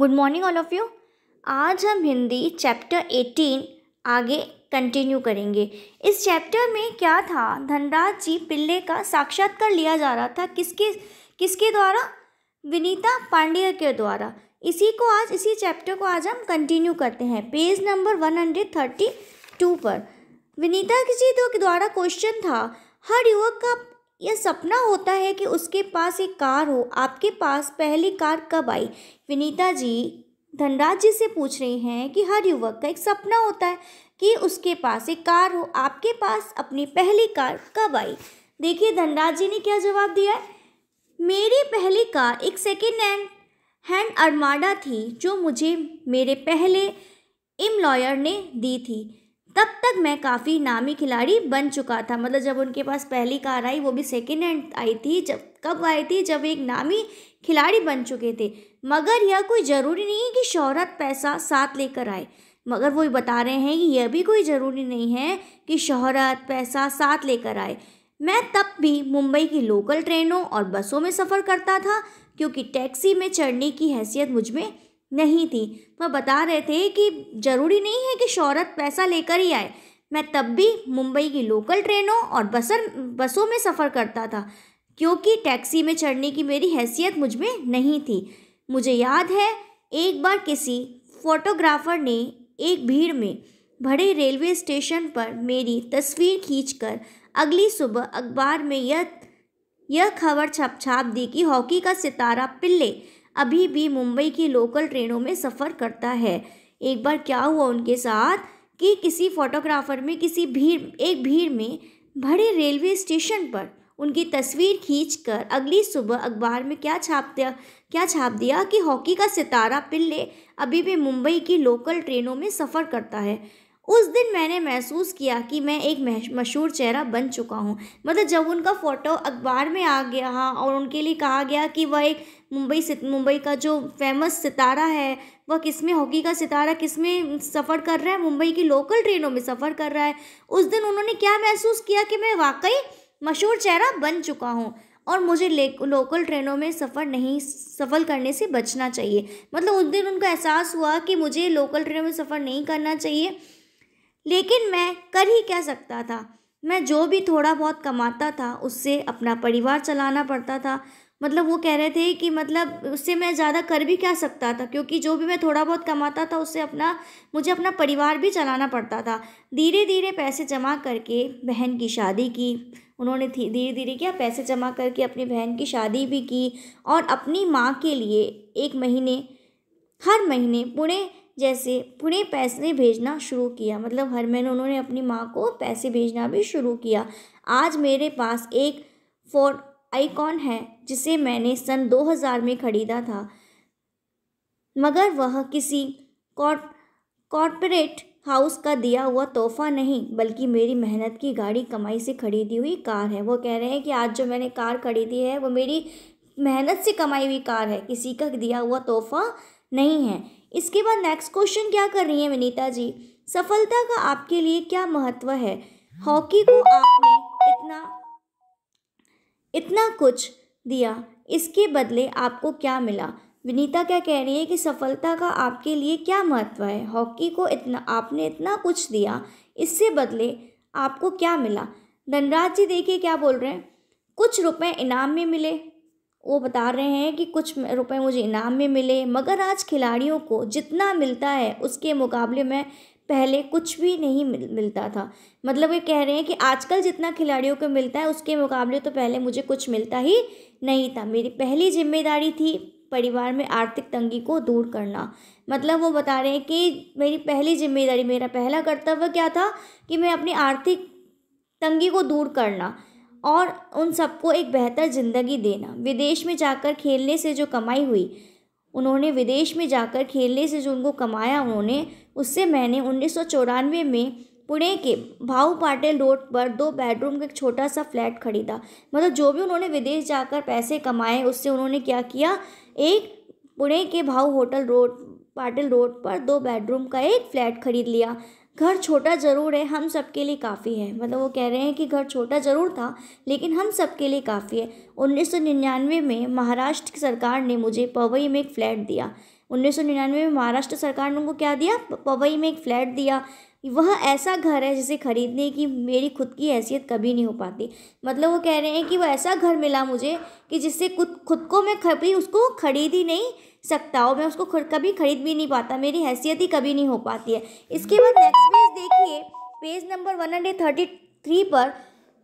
good morning all of you आज हम Hindi chapter 18 आगे कंटिन्यू करेंगे इस चैप्टर में क्या था धनराज जी पिल्ले का साक्षात्कार लिया जा रहा था किसके किसके द्वारा विनीता पांड्या के द्वारा इसी को आज इसी चैप्टर को आज हम कंटिन्यू करते हैं page number one hundred thirty two पर विनीता जी द्वारा क्वेश्चन था हर युवक का यह सपना होता है कि उसके पास एक कार हो आपके पास पहली कार कब आई विनीता जी धनराज जी से पूछ रही हैं कि हर युवक का एक सपना होता है कि उसके पास एक कार हो आपके पास अपनी पहली कार कब आई देखिए धनराज जी ने क्या जवाब दिया है मेरी पहली कार एक सेकेंड हैंड हैंड अरमाडा थी जो मुझे मेरे पहले लॉयर ने दी थी तब तक मैं काफ़ी नामी खिलाड़ी बन चुका था मतलब जब उनके पास पहली कार आई वो भी सेकेंड हैंड आई थी जब कब आई थी जब एक नामी खिलाड़ी बन चुके थे मगर यह कोई ज़रूरी नहीं है कि शोहरत पैसा साथ लेकर आए मगर वो बता रहे हैं कि यह भी कोई ज़रूरी नहीं है कि शोहरत पैसा साथ लेकर आए मैं तब भी मुंबई की लोकल ट्रेनों और बसों में सफ़र करता था क्योंकि टैक्सी में चढ़ने की हैसियत मुझ में नहीं थी वह बता रहे थे कि ज़रूरी नहीं है कि शहरत पैसा लेकर ही आए मैं तब भी मुंबई की लोकल ट्रेनों और बसर बसों में सफ़र करता था क्योंकि टैक्सी में चढ़ने की मेरी हैसियत मुझ में नहीं थी मुझे याद है एक बार किसी फोटोग्राफ़र ने एक भीड़ में भरे रेलवे स्टेशन पर मेरी तस्वीर खींचकर अगली सुबह अखबार में यह यह खबर छप छाप दी कि हॉकी का सितारा पिल्ले अभी भी मुंबई की लोकल ट्रेनों में सफ़र करता है एक बार क्या हुआ उनके साथ कि किसी फोटोग्राफर में किसी भीड़ एक भीड़ में भरे रेलवे स्टेशन पर उनकी तस्वीर खींच कर अगली सुबह अखबार में क्या छाप दिया क्या छाप दिया कि हॉकी का सितारा पिल्ले अभी भी मुंबई की लोकल ट्रेनों में सफ़र करता है उस दिन मैंने महसूस किया कि मैं एक मशहूर चेहरा बन चुका हूँ मतलब जब उनका फ़ोटो अखबार में आ गया हाँ और उनके लिए कहा गया कि वह एक मुंबई मुंबई का जो फेमस सितारा है वह किस में हॉकी का सितारा किस में सफ़र कर रहा है मुंबई की लोकल ट्रेनों में सफ़र कर रहा है उस दिन उन्होंने क्या महसूस किया कि मैं वाकई मशहूर चेहरा बन चुका हूँ और मुझे ले लोकल ट्रेनों में सफ़र नहीं सफल करने से बचना चाहिए मतलब उस दिन उनका एहसास हुआ कि मुझे लोकल ट्रेनों में सफ़र नहीं करना चाहिए लेकिन मैं कर ही क्या सकता था मैं जो भी थोड़ा बहुत कमाता था उससे अपना परिवार चलाना पड़ता था मतलब वो कह रहे थे कि मतलब उससे मैं ज़्यादा कर भी क्या सकता था क्योंकि जो भी मैं थोड़ा बहुत कमाता था उससे अपना मुझे अपना परिवार भी चलाना पड़ता था धीरे धीरे पैसे जमा करके बहन की शादी की उन्होंने धीरे धीरे क्या पैसे जमा करके अपनी बहन की शादी भी की और अपनी माँ के लिए एक महीने हर महीने पुणे जैसे पूरे पैसे भेजना शुरू किया मतलब हर महीने उन्होंने अपनी माँ को पैसे भेजना भी शुरू किया आज मेरे पास एक फोन आइकॉन है जिसे मैंने सन 2000 में ख़रीदा था मगर वह किसी कॉरपोरेट हाउस का दिया हुआ तोहफा नहीं बल्कि मेरी मेहनत की गाड़ी कमाई से खरीदी हुई कार है वो कह रहे हैं कि आज जो मैंने कार खरीदी है वो मेरी मेहनत से कमाई हुई कार है किसी का दिया हुआ तोहफा नहीं है इसके बाद नेक्स्ट क्वेश्चन क्या कर रही है विनीता जी सफलता का आपके लिए क्या महत्व है हॉकी को आपने इतना इतना कुछ दिया इसके बदले आपको क्या मिला विनीता क्या कह रही है कि सफलता का आपके लिए क्या महत्व है हॉकी को इतना आपने इतना कुछ दिया इससे बदले आपको क्या मिला धनराज जी देखिए क्या बोल रहे हैं कुछ रुपए इनाम में मिले वो बता रहे हैं कि कुछ रुपए मुझे इनाम में मिले मगर आज खिलाड़ियों को जितना मिलता है उसके मुकाबले में पहले कुछ भी नहीं मिल, मिलता था मतलब ये कह रहे हैं कि आजकल जितना खिलाड़ियों को मिलता है उसके मुकाबले तो पहले मुझे कुछ मिलता ही नहीं था मेरी पहली जिम्मेदारी थी परिवार में आर्थिक तंगी को दूर करना मतलब वो बता रहे हैं कि मेरी पहली जिम्मेदारी मेरा पहला कर्तव्य क्या था कि मैं अपनी आर्थिक तंगी को दूर करना और उन सबको एक बेहतर ज़िंदगी देना विदेश में जाकर खेलने से जो कमाई हुई उन्होंने विदेश में जाकर खेलने से जो उनको कमाया उन्होंने उससे मैंने उन्नीस में पुणे के भाऊ पाटिल रोड पर दो बेडरूम का एक छोटा सा फ्लैट खरीदा मतलब जो भी उन्होंने विदेश जाकर पैसे कमाए उससे उन्होंने क्या किया एक पुणे के भाऊ होटल रोड पाटिल रोड पर दो बेडरूम का एक फ्लैट खरीद लिया घर छोटा ज़रूर है हम सब के लिए काफ़ी है मतलब वो कह रहे हैं कि घर छोटा ज़रूर था लेकिन हम सब के लिए काफ़ी है 1999 में महाराष्ट्र सरकार ने मुझे पवई में एक फ़्लैट दिया 1999 में महाराष्ट्र सरकार ने उनको क्या दिया पवई में एक फ़्लैट दिया वह ऐसा घर है जिसे खरीदने की मेरी खुद की हैसियत कभी नहीं हो पाती मतलब वो कह रहे हैं कि वह ऐसा घर मिला मुझे कि जिससे खुद खुद को मैं कभी उसको खरीद ही नहीं सकता और मैं उसको कभी खरीद भी नहीं पाता मेरी हैसियत ही कभी नहीं हो पाती है इसके बाद नेक्स्ट पेज देखिए page number one hundred thirty three पर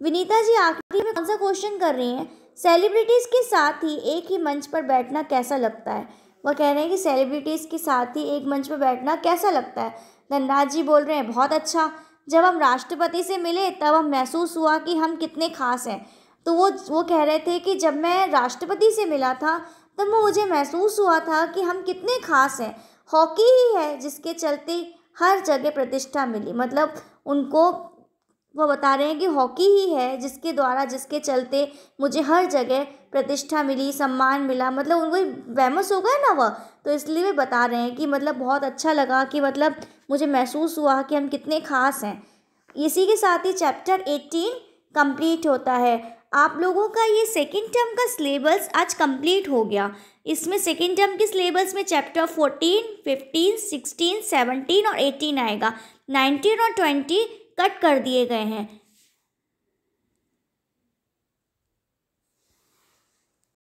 विनीता जी आखिरी में कौन सा क्वेश्चन कर रही हैं सेलिब्रिटीज़ के साथ ही एक ही मंच पर बैठना कैसा लगता है वह कह रहे हैं कि सेलिब्रिटीज़ के साथ ही एक मंच पर बैठना कैसा लगता है धनराज जी बोल रहे हैं बहुत अच्छा जब हम राष्ट्रपति से मिले तब हम महसूस हुआ कि हम कितने खास हैं तो वो वो कह रहे थे कि जब मैं राष्ट्रपति से मिला था तब तो मुझे महसूस हुआ था कि हम कितने खास हैं हॉकी ही है जिसके चलते हर जगह प्रतिष्ठा मिली मतलब उनको वह बता रहे हैं कि हॉकी ही है जिसके द्वारा जिसके चलते मुझे हर जगह प्रतिष्ठा मिली सम्मान मिला मतलब उनको वेमस हो गया ना वह तो इसलिए वे बता रहे हैं कि मतलब बहुत अच्छा लगा कि मतलब मुझे महसूस हुआ कि हम कितने खास हैं इसी के साथ ही चैप्टर एटीन कंप्लीट होता है आप लोगों का ये सेकेंड टर्म का सिलेबस आज कंप्लीट हो गया इसमें सेकेंड टर्म के सिलेबस में chapter fourteen fifteen sixteen seventeen और एटीन आएगा नाइनटीन और ट्वेंटी कट कर दिए गए हैं